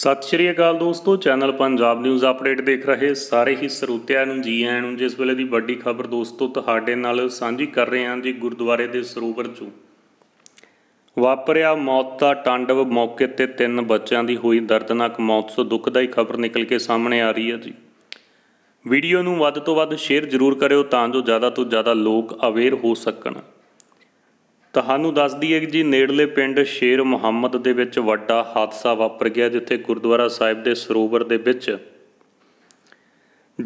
ਸਤਿ ਸ਼੍ਰੀ ਅਕਾਲ ਦੋਸਤੋ channel Punjab news update ਦੇਖ ਰਹੇ ਸਾਰੇ ਹੀ ਸਰੋਤਿਆਂ ਨੂੰ ਜੀ ਆਇਆਂ ਨੂੰ ਜਿਸ ਵੇਲੇ ਦੀ ਵੱਡੀ ਖਬਰ ਦੋਸਤੋ ਤੁਹਾਡੇ ਨਾਲ ਸਾਂਝੀ ਕਰ ਰਹੇ ਹਾਂ ਜੀ ਗੁਰਦੁਆਰੇ ਦੇ ਸਰੋਵਰ ਚੋਂ ਵਾਪਰਿਆ ਮੌਤ ਦਾ ਟਾਂਡਵ ਮੌਕੇ ਤੇ ਤਿੰਨ ਬੱਚਿਆਂ ਦੀ ਹੋਈ ਦਰਦਨਾਕ ਮੌਤ ਤੋਂ ਦੁਖਦਾਈ ਖਬਰ ਨਿਕਲ ਕੇ ਸਾਹਮਣੇ ਆ ਰਹੀ ਹੈ ਜੀ ਵੀਡੀਓ ਨੂੰ ਵੱਧ ਤੋਂ ਵੱਧ ਸ਼ੇਅਰ ਜ਼ਰੂਰ ਕਰਿਓ ਤਾਂ ਜੋ ਜ਼ਿਆਦਾ ਤੋਂ ਜ਼ਿਆਦਾ ਲੋਕ ਅਵੇਅਰ ਹੋ ਸਕਣ ਤੁਹਾਨੂੰ ਦੱਸ ਦਈਏ ਜੀ ਨੇੜਲੇ ਪਿੰਡ ਸ਼ੇਰ ਮੁਹੰਮਦ ਦੇ ਵਿੱਚ ਵੱਡਾ ਹਾਦਸਾ ਵਾਪਰ ਗਿਆ ਜਿੱਥੇ ਗੁਰਦੁਆਰਾ ਸਾਹਿਬ ਦੇ ਸਰੋਵਰ ਦੇ ਵਿੱਚ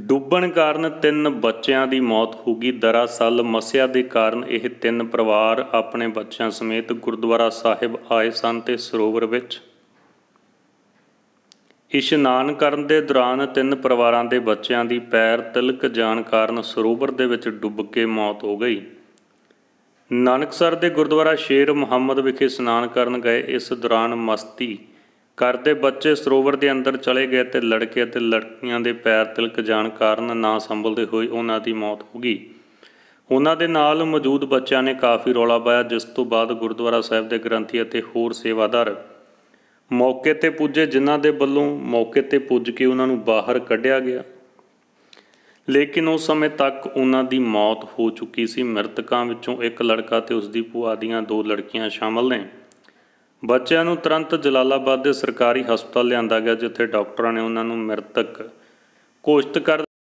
ਡੁੱਬਣ ਕਾਰਨ ਤਿੰਨ ਬੱਚਿਆਂ ਦੀ ਮੌਤ ਹੋ ਗਈ ਦਰਅਸਲ ਮਸਿਆ ਦੇ ਕਾਰਨ ਇਹ ਤਿੰਨ ਪਰਿਵਾਰ ਆਪਣੇ ਬੱਚਿਆਂ ਸਮੇਤ ਗੁਰਦੁਆਰਾ ਸਾਹਿਬ ਆਏ ਸਨ ਤੇ ਸਰੋਵਰ ਵਿੱਚ ਇਸ਼ਨਾਨ ਕਰਨ ਦੇ ਦੌਰਾਨ ਤਿੰਨ ਪਰਿਵਾਰਾਂ ਦੇ ਬੱਚਿਆਂ ਦੀ ਪੈਰ ਤਿਲਕ ਜਾਣ ਕਾਰਨ ਸਰੋਵਰ ਦੇ ਵਿੱਚ ਡੁੱਬ ਕੇ ਮੌਤ ਹੋ ਗਈ ਨਾਨਕਸਰ ਦੇ ਗੁਰਦੁਆਰਾ ਸ਼ੇਰ ਮੁਹੰਮਦ ਵਿਖੇ ਇਸ਼ਨਾਨ ਕਰਨ ਗਏ ਇਸ ਦੌਰਾਨ ਮਸਤੀ ਕਰਦੇ ਬੱਚੇ ਸਰੋਵਰ ਦੇ ਅੰਦਰ ਚਲੇ ਗਏ ਤੇ ਲੜਕੇ ਅਤੇ ਲੜਕੀਆਂ ਦੇ ਪੈਰ ਤਿਲਕ ਜਾਣ ਕਾਰਨ ਨਾ ਸੰਭਲਦੇ ਹੋਏ ਉਹਨਾਂ ਦੀ ਮੌਤ ਹੋ ਗਈ ਉਹਨਾਂ ਦੇ ਨਾਲ ਮੌਜੂਦ ਬੱਚਿਆਂ ਨੇ ਕਾਫੀ ਰੌਲਾ ਪਾਇਆ ਜਿਸ ਤੋਂ ਬਾਅਦ ਗੁਰਦੁਆਰਾ ਸਾਹਿਬ ਦੇ ਗ੍ਰੰਥੀ ਅਤੇ ਹੋਰ ਸੇਵਾਦਾਰ ਮੌਕੇ ਤੇ ਪੁੱਜੇ ਜਿਨ੍ਹਾਂ ਦੇ ਵੱਲੋਂ ਮੌਕੇ ਤੇ ਪੁੱਜ ਕੇ ਉਹਨਾਂ ਨੂੰ ਬਾਹਰ ਕੱਢਿਆ ਗਿਆ ਲੇਕਿਨ ਉਸ ਸਮੇਂ ਤੱਕ ਉਹਨਾਂ ਦੀ ਮੌਤ ਹੋ ਚੁੱਕੀ ਸੀ ਮ੍ਰਿਤਕਾਂ ਵਿੱਚੋਂ ਇੱਕ ਲੜਕਾ ਤੇ ਉਸ ਦੀ ਭੂਆ ਦੀਆਂ ਦੋ ਲੜਕੀਆਂ ਸ਼ਾਮਲ ਨੇ ਬੱਚਿਆਂ ਨੂੰ ਤੁਰੰਤ ਜਲਾਲਾਬਾਦ ਦੇ ਸਰਕਾਰੀ ਹਸਪਤਾਲ ਲਿਆਂਦਾ ਗਿਆ ਜਿੱਥੇ ਡਾਕਟਰਾਂ ਨੇ ਉਹਨਾਂ ਨੂੰ ਮ੍ਰਿਤਕ ਘੋਸ਼ਿਤ ਕਰ